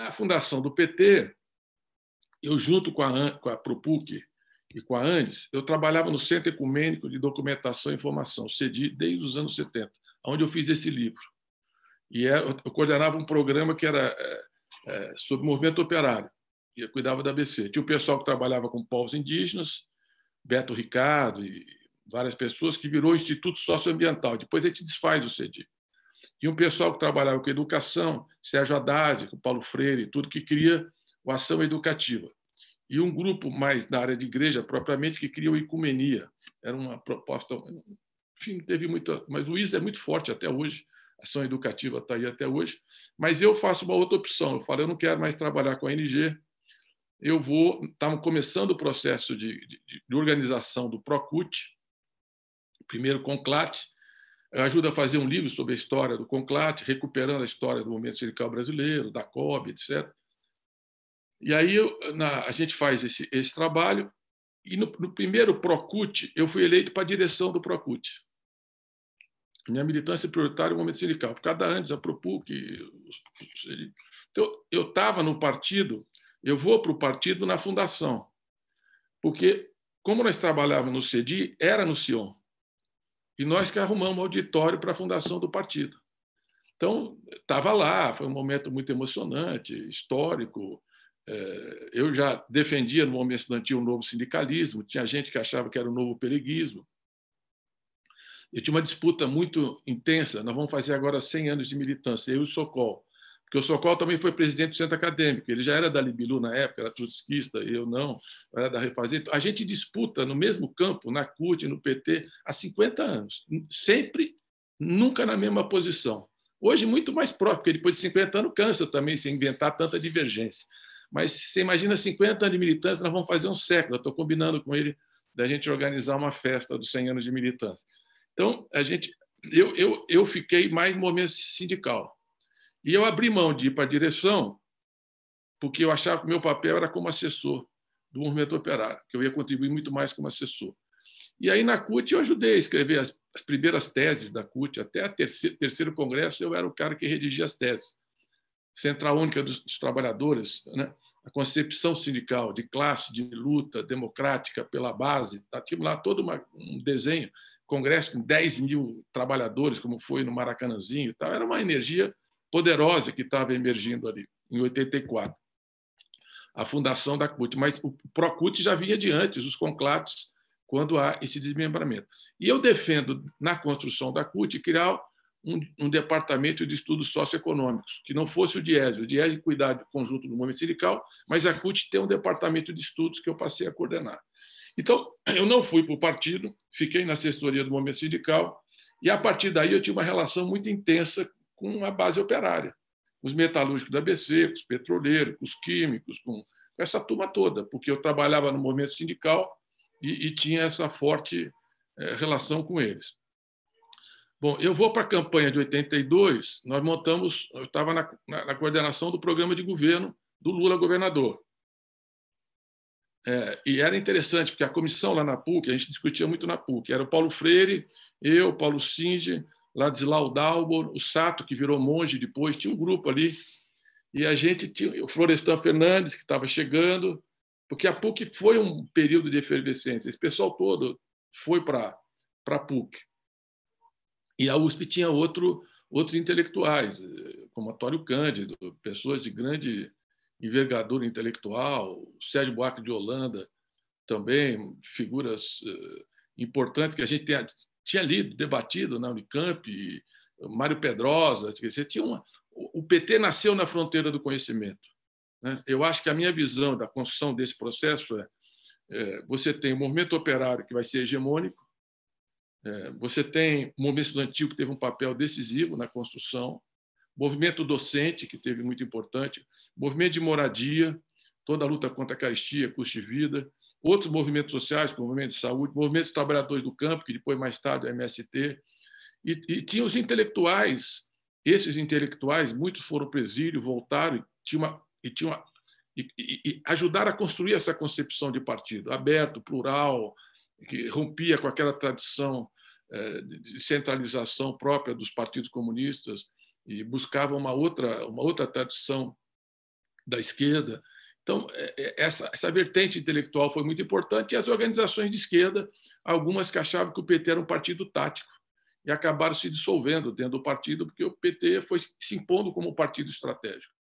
Na fundação do PT, eu, junto com a, com a Propuc e com a Andes, eu trabalhava no Centro Ecumênico de Documentação e Informação, CEDI, desde os anos 70, onde eu fiz esse livro. E é, eu coordenava um programa que era é, é, sobre movimento operário, e eu cuidava da ABC. Tinha o pessoal que trabalhava com povos indígenas, Beto Ricardo e várias pessoas, que virou Instituto Socioambiental. Depois a gente desfaz o CEDI. E um pessoal que trabalhava com educação, Sérgio Haddad, com Paulo Freire, tudo, que cria o Ação Educativa. E um grupo mais da área de igreja, propriamente, que cria o Icumenia. Era uma proposta. Enfim, teve muita. Mas o ISA é muito forte até hoje, a ação educativa está aí até hoje. Mas eu faço uma outra opção. Eu falo, eu não quero mais trabalhar com a ONG, eu vou. Estamos tá começando o processo de, de, de organização do Procut primeiro com CLAT, ajuda a fazer um livro sobre a história do Conclate, recuperando a história do movimento sindical brasileiro, da COB, etc. E aí eu, na, a gente faz esse, esse trabalho, e no, no primeiro Procute, eu fui eleito para a direção do Procute. Minha militância prioritária é o movimento sindical, por causa da Andes, a Propuc. Então, eu estava no partido, eu vou para o partido na fundação, porque, como nós trabalhávamos no CEDI, era no Sion. E nós que arrumamos um auditório para a fundação do partido. Então, estava lá, foi um momento muito emocionante, histórico. É, eu já defendia no momento estudantil o um novo sindicalismo, tinha gente que achava que era o um novo pereguismo. E tinha uma disputa muito intensa. Nós vamos fazer agora 100 anos de militância, eu e o Socol porque o Socol também foi presidente do centro acadêmico, ele já era da Libilu na época, era trotskista, eu não, era da Refazer. A gente disputa no mesmo campo, na CUT, no PT, há 50 anos, sempre, nunca na mesma posição. Hoje, muito mais próximo, porque depois de 50 anos cansa também se inventar tanta divergência. Mas você imagina 50 anos de militância, nós vamos fazer um século. estou combinando com ele da gente organizar uma festa dos 100 anos de militância. Então, a gente, eu, eu, eu fiquei mais no movimento sindical e eu abri mão de ir para a direção, porque eu achava que o meu papel era como assessor do movimento operário, que eu ia contribuir muito mais como assessor. E aí, na CUT, eu ajudei a escrever as, as primeiras teses da CUT, até o terceiro, terceiro, congresso, eu era o cara que redigia as teses. Central Única dos, dos Trabalhadores, né? a concepção sindical, de classe, de luta democrática pela base. Tá, tive lá todo uma, um desenho, congresso com 10 mil trabalhadores, como foi no Maracanãzinho e tal. Era uma energia poderosa que estava emergindo ali, em 84, a fundação da CUT. Mas o PROCUT já vinha de antes, os conclatos, quando há esse desmembramento. E eu defendo, na construção da CUT, criar um, um departamento de estudos socioeconômicos, que não fosse o DIESE. O DIESE cuidar do conjunto do movimento sindical, mas a CUT tem um departamento de estudos que eu passei a coordenar. Então, eu não fui para o partido, fiquei na assessoria do movimento sindical, e a partir daí eu tive uma relação muito intensa com a base operária, os metalúrgicos da ABC, com os petroleiros, com os químicos, com essa turma toda, porque eu trabalhava no movimento sindical e, e tinha essa forte é, relação com eles. Bom, eu vou para a campanha de 82, nós montamos, eu estava na, na, na coordenação do programa de governo do Lula governador. É, e era interessante, porque a comissão lá na PUC, a gente discutia muito na PUC, era o Paulo Freire, eu, Paulo Singe, Ladislau Dalbor, o Sato, que virou monge depois, tinha um grupo ali. E a gente tinha o Florestan Fernandes, que estava chegando, porque a PUC foi um período de efervescência. Esse pessoal todo foi para a PUC. E a USP tinha outro, outros intelectuais, como Antônio Cândido, pessoas de grande envergadura intelectual, Sérgio Buarque de Holanda também, figuras eh, importantes que a gente tem, tinha lido, debatido na Unicamp, Mário Pedrosa, você tinha uma, o PT nasceu na fronteira do conhecimento. Né? Eu acho que a minha visão da construção desse processo é, é você tem o movimento operário que vai ser hegemônico, é, você tem o movimento estudantil que teve um papel decisivo na construção, movimento docente que teve muito importante, movimento de moradia, toda a luta contra a caristia, custo de vida, outros movimentos sociais, movimentos de saúde, movimentos trabalhadores do campo, que depois, mais tarde, o MST, e, e tinha os intelectuais. Esses intelectuais, muitos foram presídio, voltaram e, tinha uma, e, tinha uma, e, e, ajudaram a construir essa concepção de partido aberto, plural, que rompia com aquela tradição eh, de centralização própria dos partidos comunistas e buscava uma outra, uma outra tradição da esquerda então, é, é, essa, essa vertente intelectual foi muito importante e as organizações de esquerda, algumas que achavam que o PT era um partido tático e acabaram se dissolvendo dentro do partido, porque o PT foi se impondo como um partido estratégico.